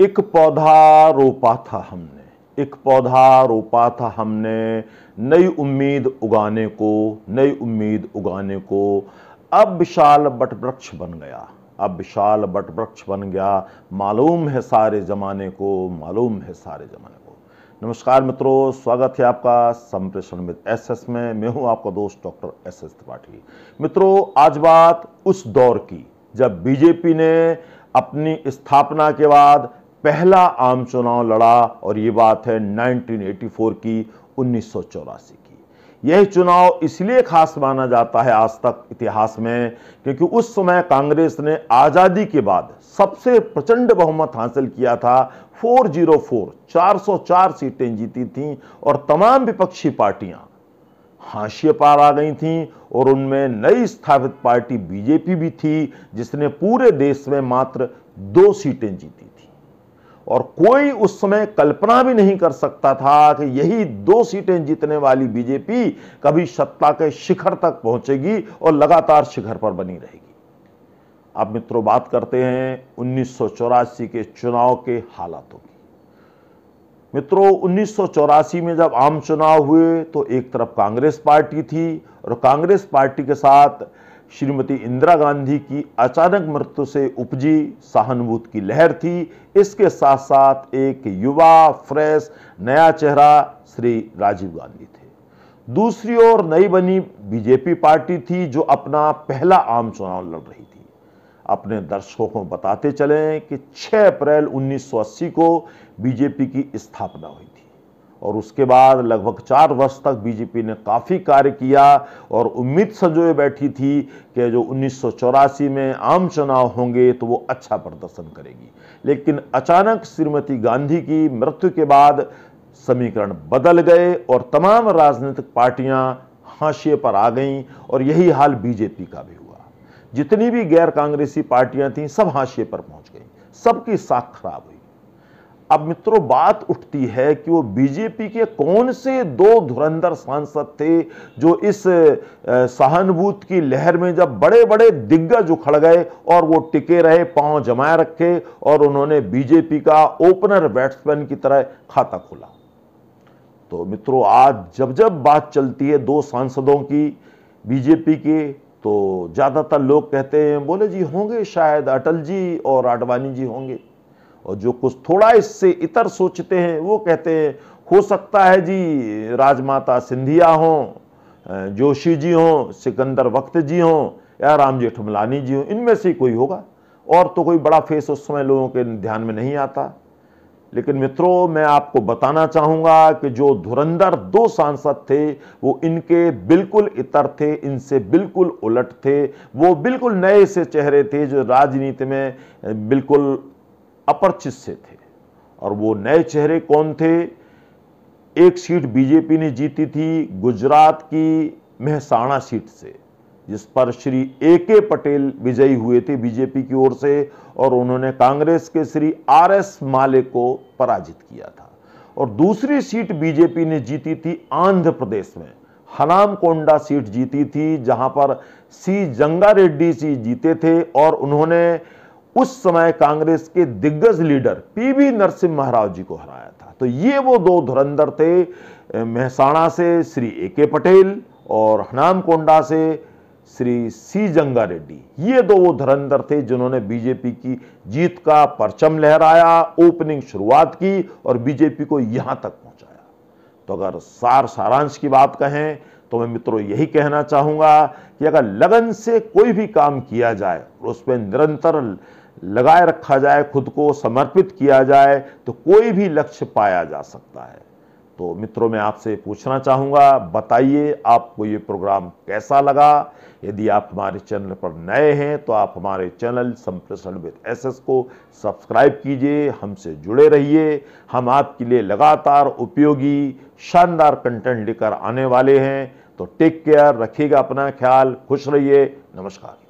एक पौधा रोपा था हमने एक पौधा रोपा था हमने नई उम्मीद उगाने को नई उम्मीद उगाने को अब विशाल बट वृक्ष बन गया अब विशाल बट वृक्ष बन गया मालूम है सारे ज़माने को मालूम है सारे ज़माने को नमस्कार मित्रों स्वागत है आपका संप्रेषण मित्र एस एस में मैं हूं आपका दोस्त डॉक्टर एस एस त्रिपाठी मित्रों आज बात उस दौर की जब बीजेपी ने अपनी स्थापना के बाद पहला आम चुनाव लड़ा और ये बात है 1984 की उन्नीस की यह चुनाव इसलिए खास माना जाता है आज तक इतिहास में क्योंकि उस समय कांग्रेस ने आज़ादी के बाद सबसे प्रचंड बहुमत हासिल किया था 404 404 सीटें जीती थीं और तमाम विपक्षी पार्टियां हाशिए पार आ गई थीं और उनमें नई स्थापित पार्टी बीजेपी भी थी जिसने पूरे देश में मात्र दो सीटें जीती थी और कोई उस समय कल्पना भी नहीं कर सकता था कि यही दो सीटें जीतने वाली बीजेपी कभी सत्ता के शिखर तक पहुंचेगी और लगातार शिखर पर बनी रहेगी अब मित्रों बात करते हैं उन्नीस के चुनाव के हालातों की मित्रों उन्नीस में जब आम चुनाव हुए तो एक तरफ कांग्रेस पार्टी थी और कांग्रेस पार्टी के साथ श्रीमती इंदिरा गांधी की अचानक मृत्यु से उपजी सहानुभूति की लहर थी इसके साथ साथ एक युवा फ्रेश नया चेहरा श्री राजीव गांधी थे दूसरी ओर नई बनी बीजेपी पार्टी थी जो अपना पहला आम चुनाव लड़ रही थी अपने दर्शकों को बताते चलें कि 6 अप्रैल 1980 को बीजेपी की स्थापना हुई थी और उसके बाद लगभग चार वर्ष तक बीजेपी ने काफ़ी कार्य किया और उम्मीद संजोए बैठी थी कि जो उन्नीस में आम चुनाव होंगे तो वो अच्छा प्रदर्शन करेगी लेकिन अचानक श्रीमती गांधी की मृत्यु के बाद समीकरण बदल गए और तमाम राजनीतिक पार्टियां हाशिए पर आ गईं और यही हाल बीजेपी का भी हुआ जितनी भी गैर कांग्रेसी पार्टियां थीं सब हाशिए पर पहुंच गई सबकी साख खराब हुई अब मित्रों बात उठती है कि वो बीजेपी के कौन से दो धुरंधर सांसद थे जो इस सहानुभूत की लहर में जब बड़े बड़े दिग्गज उखड़ गए और वो टिके रहे पांव जमाए रखे और उन्होंने बीजेपी का ओपनर बैट्समैन की तरह खाता खोला तो मित्रों आज जब जब बात चलती है दो सांसदों की बीजेपी के तो ज़्यादातर लोग कहते हैं बोले जी होंगे शायद अटल जी और आडवाणी जी होंगे और जो कुछ थोड़ा इससे इतर सोचते हैं वो कहते हैं हो सकता है जी राजमाता सिंधिया हों जोशी जी हों सिकंदर वक्त जी हों या राम जेठमलानी जी हों इनमें से कोई होगा और तो कोई बड़ा फेस उस समय लोगों के ध्यान में नहीं आता लेकिन मित्रों मैं आपको बताना चाहूँगा कि जो धुरंधर दो सांसद थे वो इनके बिल्कुल इतर थे इनसे बिल्कुल उलट थे वो बिल्कुल नए से चेहरे थे जो राजनीति में बिल्कुल अपरचित से थे और वो नए चेहरे कौन थे एक सीट बीजेपी ने जीती थी गुजरात की मेहसाणा सीट से जिस पर श्री ए के पटेल विजयी हुए थे बीजेपी की ओर से और उन्होंने कांग्रेस के श्री आर एस माले को पराजित किया था और दूसरी सीट बीजेपी ने जीती थी आंध्र प्रदेश में हनाम कोंडा सीट जीती थी जहां पर सी जंगा रेड्डी सी जीते थे और उन्होंने उस समय कांग्रेस के दिग्गज लीडर पीवी नरसिम्हा राव जी को हराया था तो ये वो दो धुरंधर थे महसाणा से श्री ए के पटेल और हनामकोंडा से श्री सी जंगा रेड्डी ये दो वो धुरंधर थे जिन्होंने बीजेपी की जीत का परचम लहराया ओपनिंग शुरुआत की और बीजेपी को यहां तक पहुंचाया तो अगर सार सारांश की बात कहें तो मैं मित्रों यही कहना चाहूंगा कि अगर लगन से कोई भी काम किया जाए और उसमें निरंतर लगाए रखा जाए खुद को समर्पित किया जाए तो कोई भी लक्ष्य पाया जा सकता है तो मित्रों मैं आपसे पूछना चाहूँगा बताइए आपको ये प्रोग्राम कैसा लगा यदि आप हमारे चैनल पर नए हैं तो आप हमारे चैनल संप्रेषण विद एसएस को सब्सक्राइब कीजिए हमसे जुड़े रहिए हम आपके लिए लगातार उपयोगी शानदार कंटेंट लेकर आने वाले हैं तो टेक केयर रखिएगा अपना ख्याल खुश रहिए नमस्कार